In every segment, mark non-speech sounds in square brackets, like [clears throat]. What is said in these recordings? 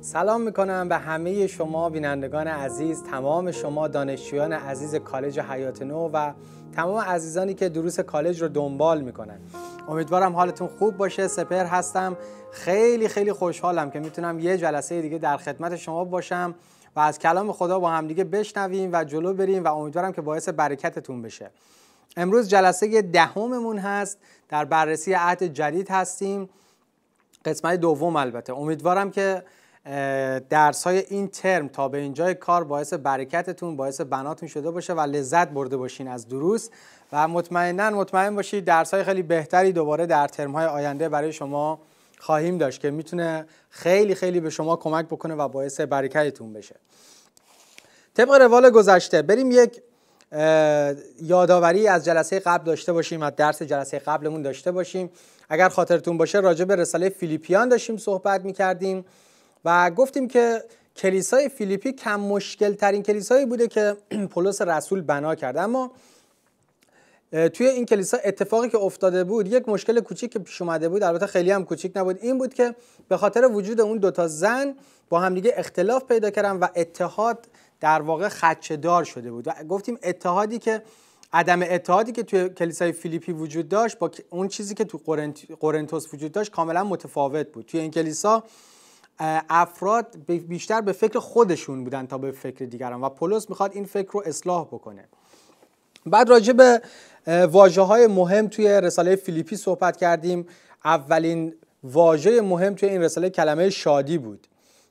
سلام میکنم به همه شما بینندگان عزیز تمام شما دانشجویان عزیز کالج حیات نو و تمام عزیزانی که دروس کالج رو دنبال میکنن امیدوارم حالتون خوب باشه سپر هستم خیلی خیلی خوشحالم که میتونم یه جلسه دیگه در خدمت شما باشم و از کلام خدا با همدیگه بشنویم و جلو بریم و امیدوارم که باعث برکتتون بشه امروز جلسه دهممون هست در بررسی عهد جدید هستیم قسمت دوم البته امیدوارم که درس های این ترم تا به اینجای کار باعث برکتتون باعث بناتون شده باشه و لذت برده باشین از دروس و مطمئنا مطمئن باشید درس های خیلی بهتری دوباره در ترم های آینده برای شما خواهیم داشت که میتونه خیلی خیلی به شما کمک بکنه و باعث برکتتون بشه طبق روال گذشته بریم یک یادآوری از جلسه قبل داشته باشیم از درس جلسه قبلمون داشته باشیم اگر خاطرتون باشه راجع به رساله فیلیپیان داشتیم صحبت میکردیم و گفتیم که کلیسای فیلیپی کم مشکل ترین کلیسایی بوده که [clears throat] پولس رسول بنا کرده اما توی این کلیسا اتفاقی که افتاده بود یک مشکل کوچیک که پیش اومده بود البته خیلی هم کوچیک نبود این بود که به خاطر وجود اون دوتا زن با همدیگه اختلاف پیدا کردن و اتحاد در واقع خچه دار شده بود و گفتیم اتحادی که عدم اتحادی که توی کلیسای فیلیپی وجود داشت با اون چیزی که تو قرنتوس وجود داشت کاملا متفاوت بود توی این کلیسا افراد بیشتر به فکر خودشون بودن تا به فکر دیگران و پولس میخواد این فکر رو اصلاح بکنه بعد راجع به واجه های مهم توی رساله فیلیپی صحبت کردیم اولین واژه مهم توی این رساله کلمه شادی بود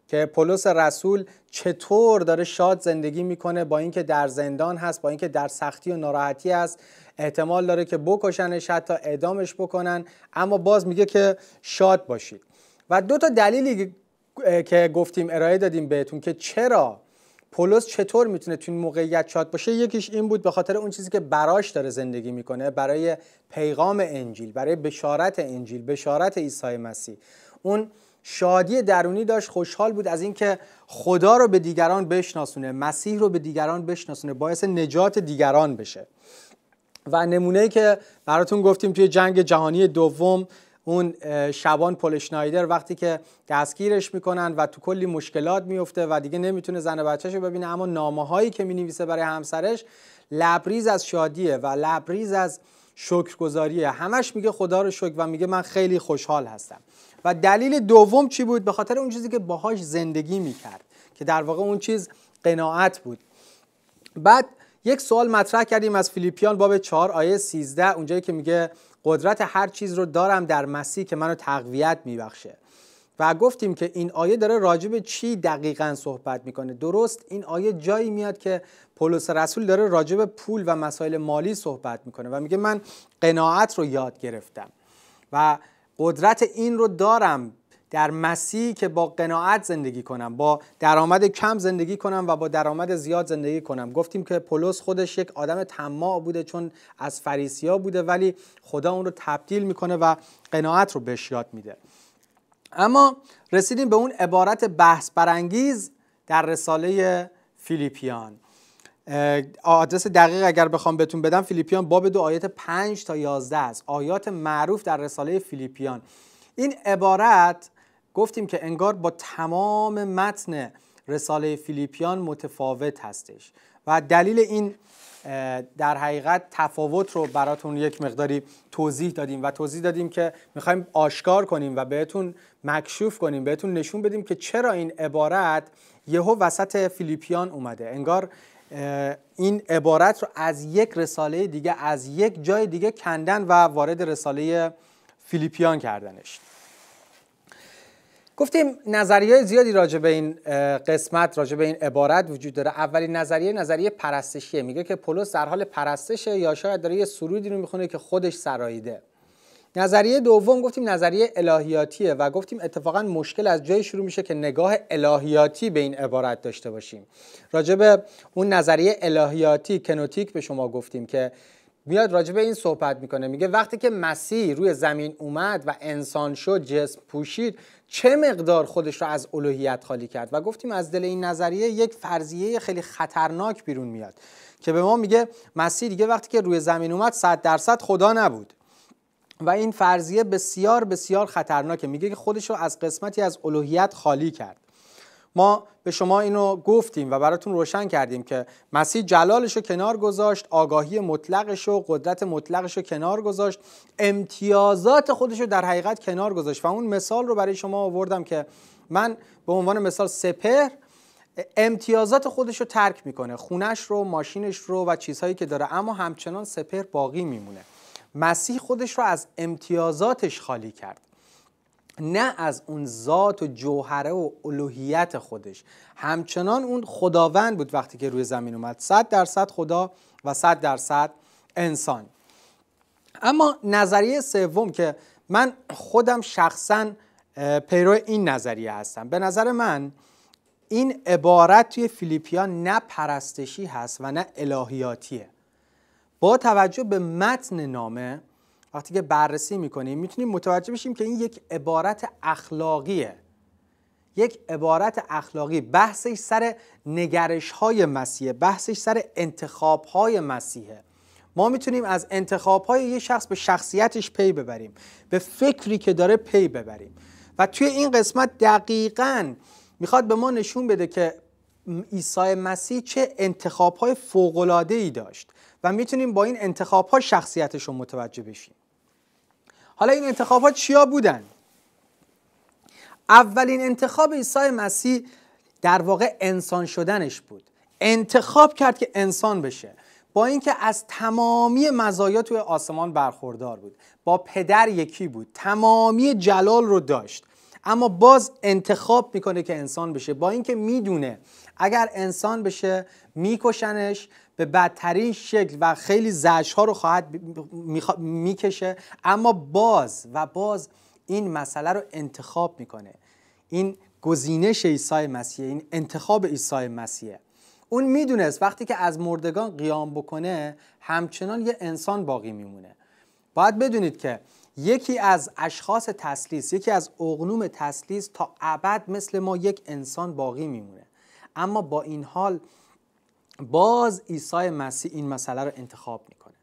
که پولس رسول چطور داره شاد زندگی میکنه با اینکه در زندان هست با اینکه در سختی و ناراحتی است احتمال داره که بکشنش حتی اعدامش بکنن اما باز میگه که شاد باشید و دو تا دلیلی که گفتیم ارائه دادیم بهتون که چرا پولس چطور میتونه تو این موقعیت شاد باشه یکیش این بود به خاطر اون چیزی که براش داره زندگی میکنه برای پیغام انجیل برای بشارت انجیل بشارت عیسی مسیح اون شادی درونی داشت خوشحال بود از اینکه خدا رو به دیگران بشناسونه مسیح رو به دیگران بشناسونه باعث نجات دیگران بشه و نمونه که براتون گفتیم توی جنگ جهانی دوم اون شبان پل شنایدر وقتی که دستگیرش میکنن و تو کلی مشکلات میفته و دیگه نمیتونه زن بچهش رو ببینه اما نامه هایی که مینویسه برای همسرش لبریز از شادیه و لبریز از شکرگزاریه همش میگه خدا رو شکر و میگه من خیلی خوشحال هستم و دلیل دوم چی بود به خاطر اون چیزی که باهاش زندگی میکرد که در واقع اون چیز قناعت بود بعد یک سوال مطرح کردیم از فیلیپیان باب 4 آیه 13 اونجایی که میگه قدرت هر چیز رو دارم در مسیح که منو تقویت میبخشه و گفتیم که این آیه داره به چی دقیقا صحبت میکنه درست این آیه جایی میاد که پولس رسول داره به پول و مسائل مالی صحبت میکنه و میگه من قناعت رو یاد گرفتم و قدرت این رو دارم در مسیحی که با قناعت زندگی کنم با درآمد کم زندگی کنم و با درآمد زیاد زندگی کنم گفتیم که پولس خودش یک آدم طماع بوده چون از فریسیا بوده ولی خدا اون رو تبدیل میکنه و قناعت رو بهش یاد میده اما رسیدیم به اون عبارت بحث برانگیز در رساله فیلیپیان آدرس دقیق اگر بخوام بهتون بدم فیلیپیان باب دو آیات 5 تا 11 است آیات معروف در رساله فیلیپیان این عبارت گفتیم که انگار با تمام متن رساله فیلیپیان متفاوت هستش و دلیل این در حقیقت تفاوت رو براتون یک مقداری توضیح دادیم و توضیح دادیم که میخوایم آشکار کنیم و بهتون مکشوف کنیم بهتون نشون بدیم که چرا این عبارت یهو وسط فیلیپیان اومده انگار این عبارت رو از یک رساله دیگه از یک جای دیگه کندن و وارد رساله فیلیپیان کردنش گفتیم نظریه زیادی راجع به این قسمت راجع به این عبارت وجود داره اولین نظریه نظریه پرستشیه میگه که پولس در حال پرستشه یا شاید داره یه سرودی رو میخونه که خودش سراییده نظریه دوم گفتیم نظریه الهیاتیه و گفتیم اتفاقا مشکل از جای شروع میشه که نگاه الهیاتی به این عبارت داشته باشیم راجب اون نظریه الهیاتی کنوتیک به شما گفتیم که میاد راجب این صحبت میکنه میگه وقتی که مسیح روی زمین اومد و انسان شد جسم پوشید چه مقدار خودش رو از الوهیت خالی کرد و گفتیم از دل این نظریه یک فرضیه خیلی خطرناک بیرون میاد که به ما میگه مسیح دیگه وقتی که روی زمین اومد صد درصد خدا نبود و این فرضیه بسیار بسیار خطرناکه میگه که خودش رو از قسمتی از الوهیت خالی کرد ما به شما اینو گفتیم و براتون روشن کردیم که مسیح جلالش رو کنار گذاشت آگاهی مطلقش و قدرت مطلقش رو کنار گذاشت امتیازات خودش رو در حقیقت کنار گذاشت و اون مثال رو برای شما آوردم که من به عنوان مثال سپر امتیازات خودش رو ترک میکنه خونش رو ماشینش رو و چیزهایی که داره اما همچنان سپهر باقی میمونه مسیح خودش رو از امتیازاتش خالی کرد نه از اون ذات و جوهره و الوهیت خودش همچنان اون خداوند بود وقتی که روی زمین اومد صد درصد خدا و صد درصد انسان اما نظریه سوم که من خودم شخصا پیرو این نظریه هستم به نظر من این عبارت توی فیلیپیان نه پرستشی هست و نه الهیاتیه با توجه به متن نامه وقتی که بررسی میکنیم میتونیم متوجه بشیم که این یک عبارت اخلاقیه یک عبارت اخلاقی بحثش سر نگرش های مسیحه بحثش سر انتخاب های مسیحه ما میتونیم از انتخاب های یه شخص به شخصیتش پی ببریم به فکری که داره پی ببریم و توی این قسمت دقیقا میخواد به ما نشون بده که عیسی مسیح چه انتخاب های ای داشت و میتونیم با این انتخاب ها رو متوجه بشیم حالا این انتخاب ها چیا بودن؟ اولین انتخاب عیسی مسیح در واقع انسان شدنش بود انتخاب کرد که انسان بشه با اینکه از تمامی مزایا توی آسمان برخوردار بود با پدر یکی بود تمامی جلال رو داشت اما باز انتخاب میکنه که انسان بشه با اینکه میدونه اگر انسان بشه میکشنش به بدترین شکل و خیلی زش ها رو خواهد میکشه اما باز و باز این مسئله رو انتخاب میکنه این گزینش عیسی مسیح این انتخاب عیسی مسیح اون میدونست وقتی که از مردگان قیام بکنه همچنان یه انسان باقی میمونه باید بدونید که یکی از اشخاص تسلیس یکی از اغنوم تسلیس تا ابد مثل ما یک انسان باقی میمونه اما با این حال باز عیسی مسیح این مسئله رو انتخاب میکنه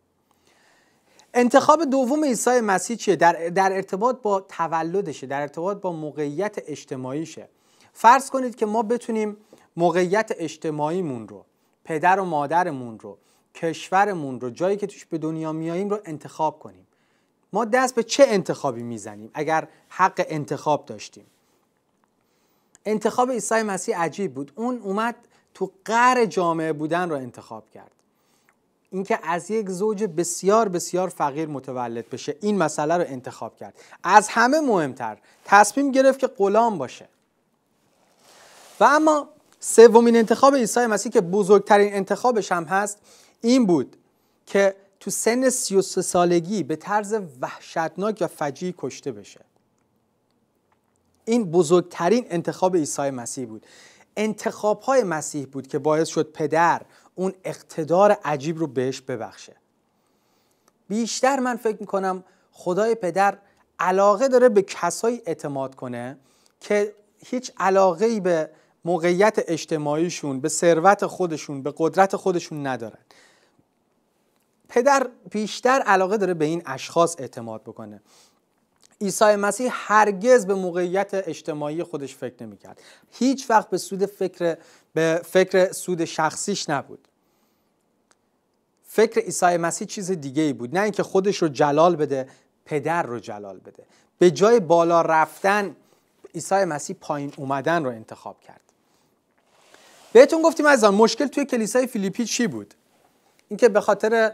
انتخاب دوم عیسی مسیح چیه در, در ارتباط با تولدشه در ارتباط با موقعیت اجتماعیشه فرض کنید که ما بتونیم موقعیت اجتماعیمون رو پدر و مادرمون رو کشورمون رو جایی که توش به دنیا میاییم رو انتخاب کنیم ما دست به چه انتخابی میزنیم اگر حق انتخاب داشتیم انتخاب عیسی مسیح عجیب بود اون اومد تو قر جامعه بودن را انتخاب کرد اینکه از یک زوج بسیار بسیار فقیر متولد بشه این مسئله رو انتخاب کرد از همه مهمتر تصمیم گرفت که غلام باشه و اما سومین انتخاب عیسی مسیح که بزرگترین انتخابش هم هست این بود که تو سن 33 سالگی به طرز وحشتناک و فجیع کشته بشه این بزرگترین انتخاب عیسی مسیح بود انتخاب های مسیح بود که باعث شد پدر اون اقتدار عجیب رو بهش ببخشه بیشتر من فکر میکنم خدای پدر علاقه داره به کسایی اعتماد کنه که هیچ علاقه ای به موقعیت اجتماعیشون به ثروت خودشون به قدرت خودشون ندارن پدر بیشتر علاقه داره به این اشخاص اعتماد بکنه عیسی مسیح هرگز به موقعیت اجتماعی خودش فکر نمیکرد هیچ وقت به سود فکر به فکر سود شخصیش نبود فکر عیسی مسیح چیز دیگه ای بود نه اینکه خودش رو جلال بده پدر رو جلال بده به جای بالا رفتن عیسی مسیح پایین اومدن رو انتخاب کرد بهتون گفتیم از آن مشکل توی کلیسای فیلیپی چی بود اینکه به خاطر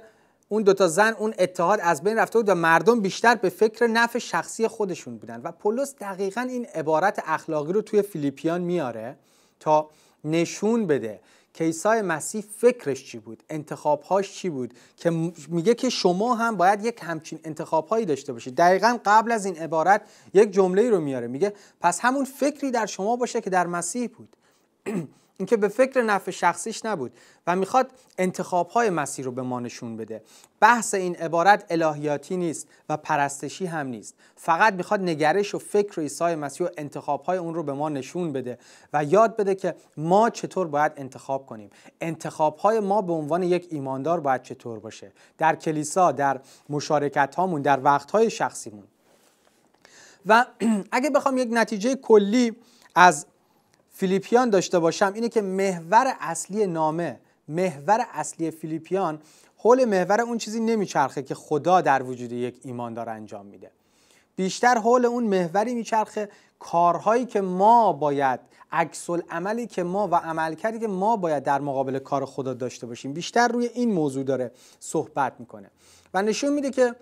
اون دوتا زن اون اتحاد از بین رفته بود و مردم بیشتر به فکر نفع شخصی خودشون بودن و پولس دقیقا این عبارت اخلاقی رو توی فیلیپیان میاره تا نشون بده که ایسای مسیح فکرش چی بود انتخابهاش چی بود که میگه که شما هم باید یک همچین انتخابهایی داشته باشید دقیقا قبل از این عبارت یک جمله رو میاره میگه پس همون فکری در شما باشه که در مسیح بود [clears throat] اینکه به فکر نفع شخصیش نبود و میخواد انتخابهای مسیر رو به ما نشون بده بحث این عبارت الهیاتی نیست و پرستشی هم نیست فقط میخواد نگرش و فکر عیسی مسیح و انتخابهای اون رو به ما نشون بده و یاد بده که ما چطور باید انتخاب کنیم انتخابهای ما به عنوان یک ایماندار باید چطور باشه در کلیسا در مشارکت هامون در وقتهای شخصیمون و [clears throat] اگه بخوام یک نتیجه کلی از فیلیپیان داشته باشم اینه که محور اصلی نامه محور اصلی فیلیپیان حول محور اون چیزی نمیچرخه که خدا در وجود یک ایماندار انجام میده بیشتر حول اون محوری میچرخه کارهایی که ما باید عکس عملی که ما و عملکردی که ما باید در مقابل کار خدا داشته باشیم بیشتر روی این موضوع داره صحبت میکنه و نشون میده که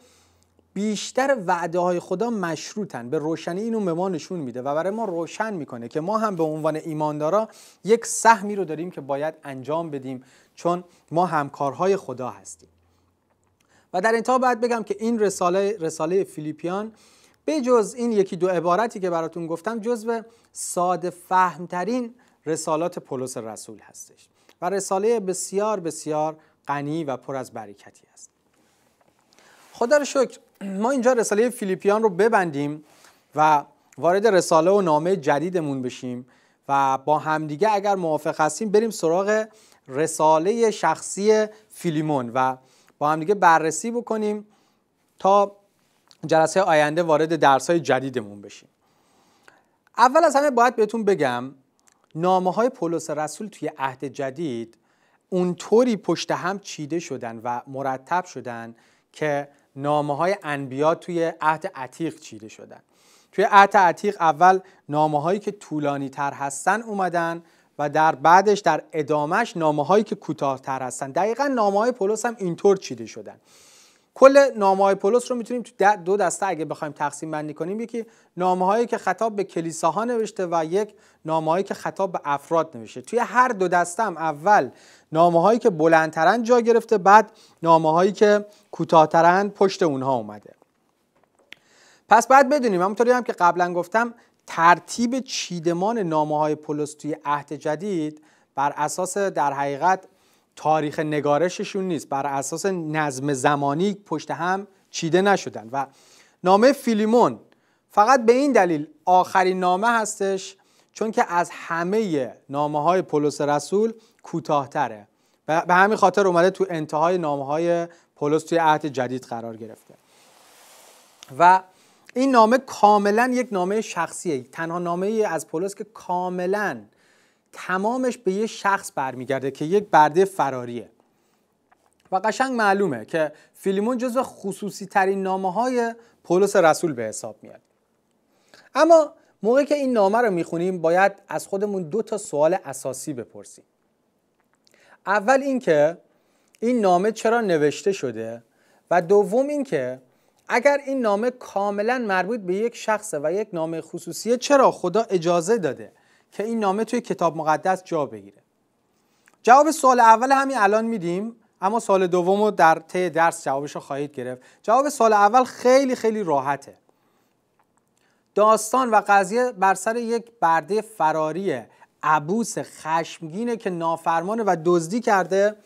بیشتر وعده های خدا مشروطن به روشنی اینو به ما نشون میده و برای ما روشن میکنه که ما هم به عنوان ایماندارا یک سهمی رو داریم که باید انجام بدیم چون ما همکارهای خدا هستیم و در انتها باید بگم که این رساله رساله فیلیپیان به جز این یکی دو عبارتی که براتون گفتم جزو ساده فهمترین رسالات پولس رسول هستش و رساله بسیار بسیار غنی و پر از برکتی است خدا رو شکر ما اینجا رساله فیلیپیان رو ببندیم و وارد رساله و نامه جدیدمون بشیم و با همدیگه اگر موافق هستیم بریم سراغ رساله شخصی فیلیمون و با همدیگه بررسی بکنیم تا جلسه آینده وارد های جدیدمون بشیم اول از همه باید بهتون بگم نامه های پولس رسول توی عهد جدید اونطوری پشت هم چیده شدن و مرتب شدن که نامه های انبیا توی عهد عتیق چیده شدن توی عهد عتیق اول نامه هایی که طولانی تر هستن اومدن و در بعدش در ادامهش نامه هایی که کوتاهتر هستن دقیقا نامه های پولس هم اینطور چیده شدن کل نامه های پولس رو میتونیم تو دو دسته اگه بخوایم تقسیم بندی کنیم یکی نامه هایی که خطاب به کلیساها نوشته و یک نامه هایی که خطاب به افراد نوشته توی هر دو دسته هم اول نامه هایی که بلندترن جا گرفته بعد نامه هایی که کوتاهترن پشت اونها اومده پس بعد بدونیم همونطوری هم که قبلا گفتم ترتیب چیدمان نامه های پولس توی عهد جدید بر اساس در حقیقت تاریخ نگارششون نیست بر اساس نظم زمانی پشت هم چیده نشدن و نامه فیلیمون فقط به این دلیل آخرین نامه هستش چون که از همه نامه های پولس رسول کوتاهتره و به همین خاطر اومده تو انتهای نامه های پولس توی عهد جدید قرار گرفته و این نامه کاملا یک نامه شخصیه تنها نامه ای از پولس که کاملا تمامش به یه شخص برمیگرده که یک برده فراریه و قشنگ معلومه که فیلیمون جزو خصوصی ترین نامه های پولس رسول به حساب میاد اما موقعی که این نامه رو میخونیم باید از خودمون دو تا سوال اساسی بپرسیم اول اینکه این نامه چرا نوشته شده و دوم اینکه اگر این نامه کاملا مربوط به یک شخصه و یک نامه خصوصیه چرا خدا اجازه داده که این نامه توی کتاب مقدس جا بگیره جواب سوال اول همین الان میدیم اما سال دوم رو در طی درس جوابش رو خواهید گرفت جواب سال اول خیلی خیلی راحته داستان و قضیه بر سر یک برده فراری عبوس خشمگینه که نافرمانه و دزدی کرده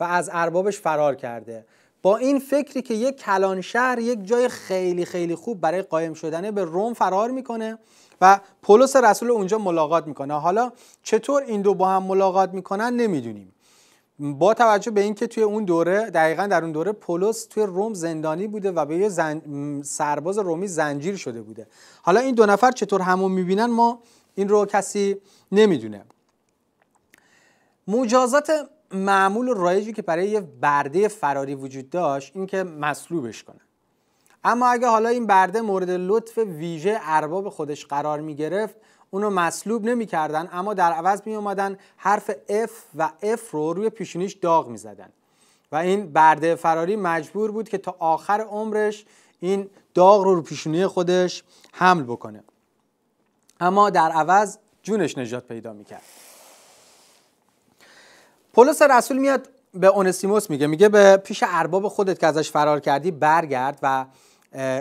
و از اربابش فرار کرده با این فکری که یک کلان شهر یک جای خیلی خیلی خوب برای قایم شدنه به روم فرار میکنه و پولس رسول اونجا ملاقات میکنه حالا چطور این دو با هم ملاقات میکنن نمیدونیم با توجه به اینکه توی اون دوره دقیقا در اون دوره پولس توی روم زندانی بوده و به یه سرباز رومی زنجیر شده بوده حالا این دو نفر چطور همون میبینن ما این رو کسی نمیدونه مجازات معمول و رایجی که برای یه برده فراری وجود داشت اینکه که مصلوبش کنن اما اگه حالا این برده مورد لطف ویژه ارباب خودش قرار می گرفت اونو مصلوب نمیکردن اما در عوض می اومدن حرف F و F رو روی پیشونیش داغ می زدن و این برده فراری مجبور بود که تا آخر عمرش این داغ رو رو پیشونی خودش حمل بکنه اما در عوض جونش نجات پیدا کرد پولس رسول میاد به اونسیموس میگه میگه به پیش ارباب خودت که ازش فرار کردی برگرد و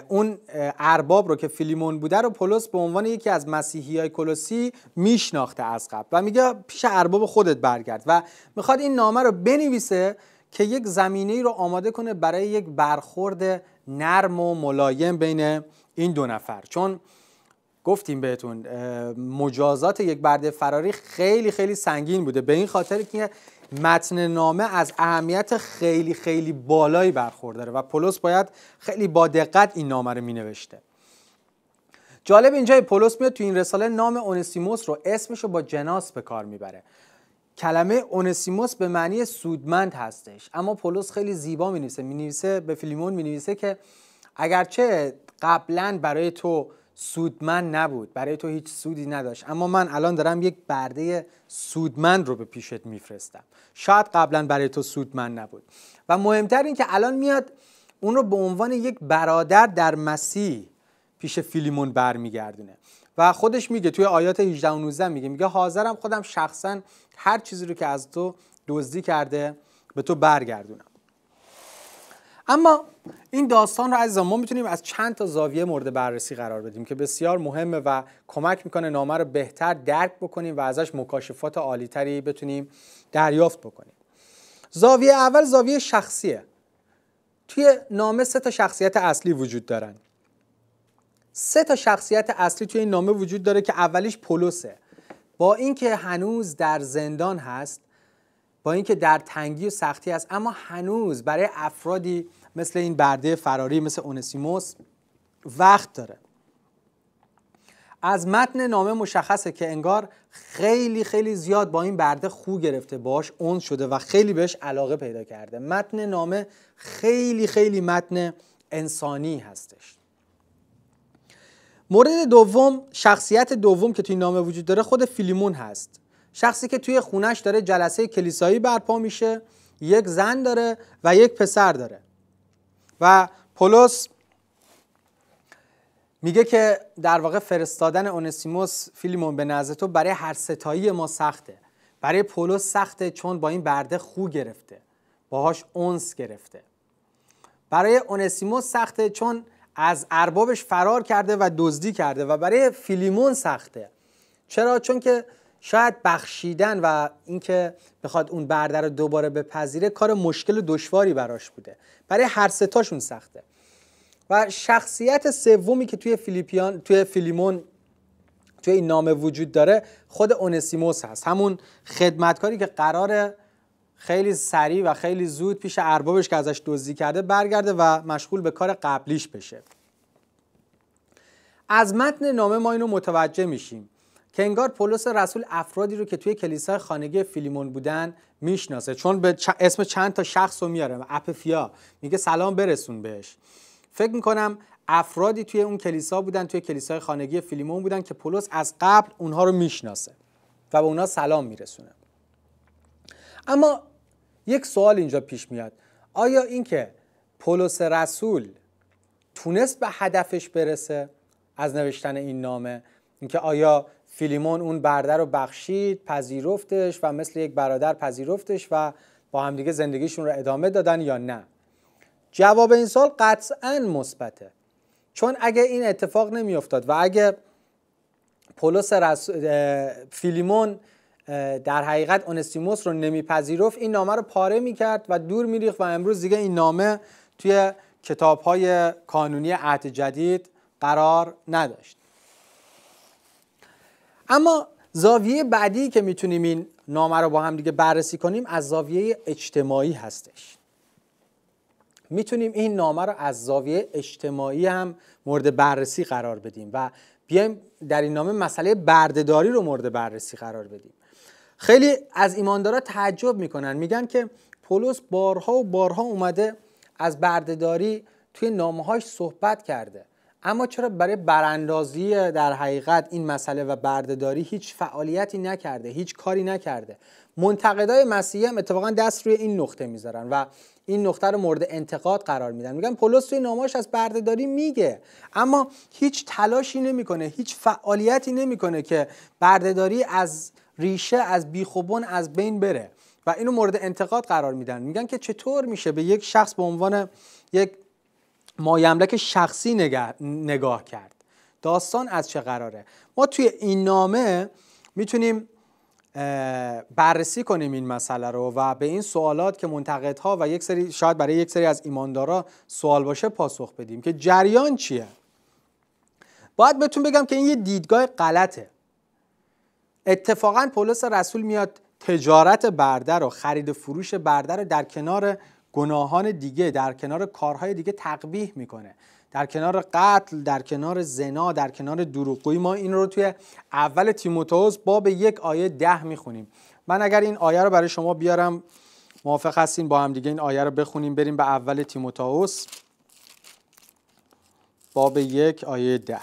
اون ارباب رو که فیلیمون بوده رو پولس به عنوان یکی از مسیحی های کلوسی میشناخته از قبل و میگه پیش ارباب خودت برگرد و میخواد این نامه رو بنویسه که یک زمینه ای رو آماده کنه برای یک برخورد نرم و ملایم بین این دو نفر چون گفتیم بهتون مجازات یک برده فراری خیلی خیلی سنگین بوده به این خاطر که متن نامه از اهمیت خیلی خیلی بالایی برخورداره و پولس باید خیلی با دقت این نامه رو مینوشته جالب اینجای پولس میاد تو این رساله نام اونسیموس رو اسمش رو با جناس به کار میبره کلمه اونسیموس به معنی سودمند هستش اما پولس خیلی زیبا مینویسه مینویسه به فیلیمون مینویسه که اگرچه قبلا برای تو سودمند نبود برای تو هیچ سودی نداشت اما من الان دارم یک برده سودمند رو به پیشت میفرستم شاید قبلا برای تو سودمند نبود و مهمتر این که الان میاد اون رو به عنوان یک برادر در مسیح پیش فیلیمون برمیگردونه و خودش میگه توی آیات 18 و 19 میگه میگه حاضرم خودم شخصا هر چیزی رو که از تو دزدی کرده به تو برگردونم اما این داستان رو عزیزان ما میتونیم از چند تا زاویه مورد بررسی قرار بدیم که بسیار مهمه و کمک میکنه نامه رو بهتر درک بکنیم و ازش مکاشفات عالیتری بتونیم دریافت بکنیم زاویه اول زاویه شخصیه توی نامه سه تا شخصیت اصلی وجود دارن سه تا شخصیت اصلی توی این نامه وجود داره که اولیش پولسه با اینکه هنوز در زندان هست با اینکه در تنگی و سختی است اما هنوز برای افرادی مثل این برده فراری مثل اونسیموس وقت داره از متن نامه مشخصه که انگار خیلی خیلی زیاد با این برده خو گرفته باش اون شده و خیلی بهش علاقه پیدا کرده متن نامه خیلی خیلی متن انسانی هستش مورد دوم شخصیت دوم که توی نامه وجود داره خود فیلیمون هست شخصی که توی خونش داره جلسه کلیسایی برپا میشه یک زن داره و یک پسر داره و پولس میگه که در واقع فرستادن اونسیموس فیلیمون به نزد تو برای هر ستایی ما سخته برای پولس سخته چون با این برده خو گرفته باهاش اونس گرفته برای اونسیموس سخته چون از اربابش فرار کرده و دزدی کرده و برای فیلیمون سخته چرا چون که شاید بخشیدن و اینکه بخواد اون برده رو دوباره بپذیره کار مشکل و دشواری براش بوده برای هر ستاشون سخته و شخصیت سومی که توی فیلیپیان توی فیلیمون توی این نامه وجود داره خود اونسیموس هست همون خدمتکاری که قرار خیلی سریع و خیلی زود پیش اربابش که ازش دزدی کرده برگرده و مشغول به کار قبلیش بشه از متن نامه ما اینو متوجه میشیم که انگار پولس رسول افرادی رو که توی کلیسای خانگی فیلیمون بودن میشناسه چون به اسم چند تا شخص رو میاره اپفیا میگه سلام برسون بهش فکر میکنم افرادی توی اون کلیسا بودن توی کلیسای خانگی فیلیمون بودن که پولس از قبل اونها رو میشناسه و به اونها سلام میرسونه اما یک سوال اینجا پیش میاد آیا اینکه پولس رسول تونست به هدفش برسه از نوشتن این نامه اینکه آیا فیلیمون اون برده رو بخشید پذیرفتش و مثل یک برادر پذیرفتش و با همدیگه زندگیشون رو ادامه دادن یا نه جواب این سال قطعا مثبته چون اگه این اتفاق نمیافتاد و اگه پولس رس... فیلیمون در حقیقت اونستیموس رو نمیپذیرفت این نامه رو پاره میکرد و دور میریخت و امروز دیگه این نامه توی کتاب های کانونی عهد جدید قرار نداشت اما زاویه بعدی که میتونیم این نامه رو با هم دیگه بررسی کنیم از زاویه اجتماعی هستش میتونیم این نامه رو از زاویه اجتماعی هم مورد بررسی قرار بدیم و بیایم در این نامه مسئله بردهداری رو مورد بررسی قرار بدیم خیلی از ایماندارا تعجب میکنن میگن که پولس بارها و بارها اومده از بردهداری توی نامه هاش صحبت کرده اما چرا برای براندازی در حقیقت این مسئله و بردهداری هیچ فعالیتی نکرده هیچ کاری نکرده منتقدای مسیحی هم اتفاقا دست روی این نقطه میذارن و این نقطه رو مورد انتقاد قرار میدن میگن پولس توی ناماش از بردهداری میگه اما هیچ تلاشی نمیکنه هیچ فعالیتی نمیکنه که بردهداری از ریشه از بیخوبون از بین بره و اینو مورد انتقاد قرار میدن میگن که چطور میشه به یک شخص به عنوان یک مایملک شخصی نگاه, نگاه کرد داستان از چه قراره ما توی این نامه میتونیم بررسی کنیم این مسئله رو و به این سوالات که منتقدها و یک سری شاید برای یک سری از ایماندارا سوال باشه پاسخ بدیم که جریان چیه باید بهتون بگم که این یه دیدگاه غلطه اتفاقا پولس رسول میاد تجارت برده رو خرید فروش برده رو در کنار گناهان دیگه در کنار کارهای دیگه تقبیح میکنه در کنار قتل در کنار زنا در کنار دروغگویی ما این رو توی اول تیموتائوس باب یک آیه ده میخونیم من اگر این آیه رو برای شما بیارم موافق هستین با هم دیگه این آیه رو بخونیم بریم به اول تیموتائوس باب یک آیه ده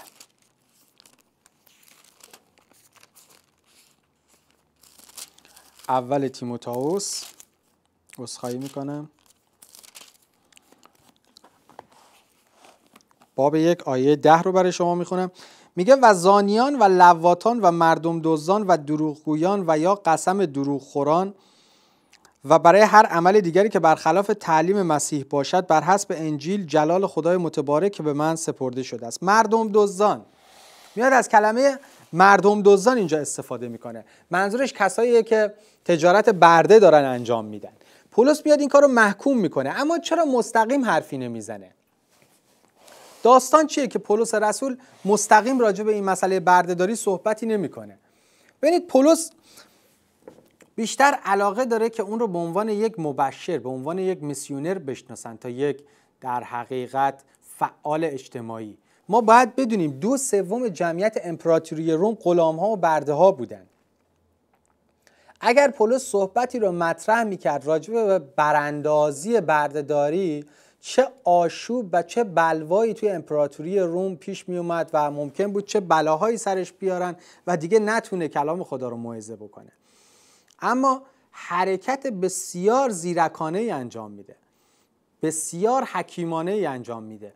اول تیموتائوس اسخایی میکنم باب یک آیه ده رو برای شما میخونم میگه و زانیان و لواتان و مردم دزدان و دروغگویان و یا قسم دروغخوران و برای هر عمل دیگری که برخلاف تعلیم مسیح باشد بر حسب انجیل جلال خدای متبارک که به من سپرده شده است مردم دزدان میاد از کلمه مردم دوزان اینجا استفاده میکنه منظورش کساییه که تجارت برده دارن انجام میدن پولس میاد این کارو محکوم میکنه اما چرا مستقیم حرفی نمیزنه داستان چیه که پولس رسول مستقیم راجع به این مسئله بردهداری صحبتی نمیکنه ببینید پولس بیشتر علاقه داره که اون رو به عنوان یک مبشر به عنوان یک میسیونر بشناسن تا یک در حقیقت فعال اجتماعی ما باید بدونیم دو سوم جمعیت امپراتوری روم غلام ها و برده ها بودن اگر پولس صحبتی رو مطرح میکرد راجع به براندازی بردهداری چه آشوب و چه بلوایی توی امپراتوری روم پیش می اومد و ممکن بود چه بلاهایی سرش بیارن و دیگه نتونه کلام خدا رو موعظه بکنه اما حرکت بسیار زیرکانه ای انجام میده بسیار حکیمانه ای انجام میده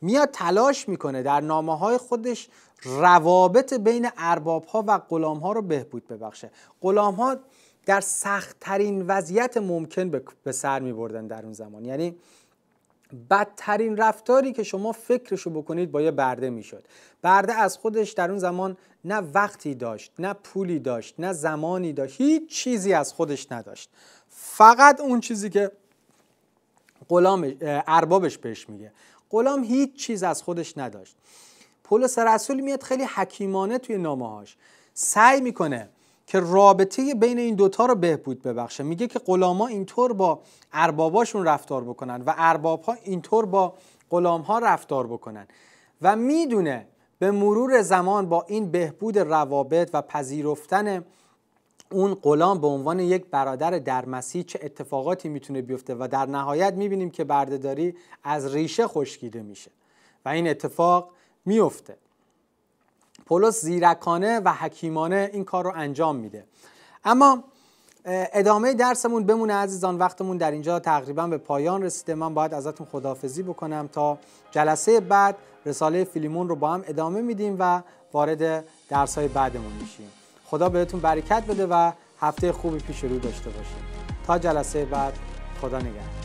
میاد تلاش میکنه در نامه های خودش روابط بین ارباب ها و غلام ها رو بهبود ببخشه غلام ها در سختترین وضعیت ممکن به سر می بردن در اون زمان یعنی بدترین رفتاری که شما فکرشو بکنید با یه برده میشد برده از خودش در اون زمان نه وقتی داشت نه پولی داشت نه زمانی داشت هیچ چیزی از خودش نداشت فقط اون چیزی که غلام اربابش بهش میگه غلام هیچ چیز از خودش نداشت پولس رسول میاد خیلی حکیمانه توی نامه هاش سعی میکنه که رابطه بین این دوتا رو بهبود ببخشه میگه که غلاما اینطور با ارباباشون رفتار بکنن و ها اینطور با غلام ها رفتار بکنن و میدونه به مرور زمان با این بهبود روابط و پذیرفتن اون غلام به عنوان یک برادر در مسیح چه اتفاقاتی میتونه بیفته و در نهایت میبینیم که بردهداری از ریشه خشکیده میشه و این اتفاق میفته پولس زیرکانه و حکیمانه این کار رو انجام میده اما ادامه درسمون بمونه عزیزان وقتمون در اینجا تقریبا به پایان رسیده من باید ازتون خداحافظی بکنم تا جلسه بعد رساله فیلیمون رو با هم ادامه میدیم و وارد درس های بعدمون میشیم خدا بهتون برکت بده و هفته خوبی پیش رو داشته باشیم تا جلسه بعد خدا نگهدار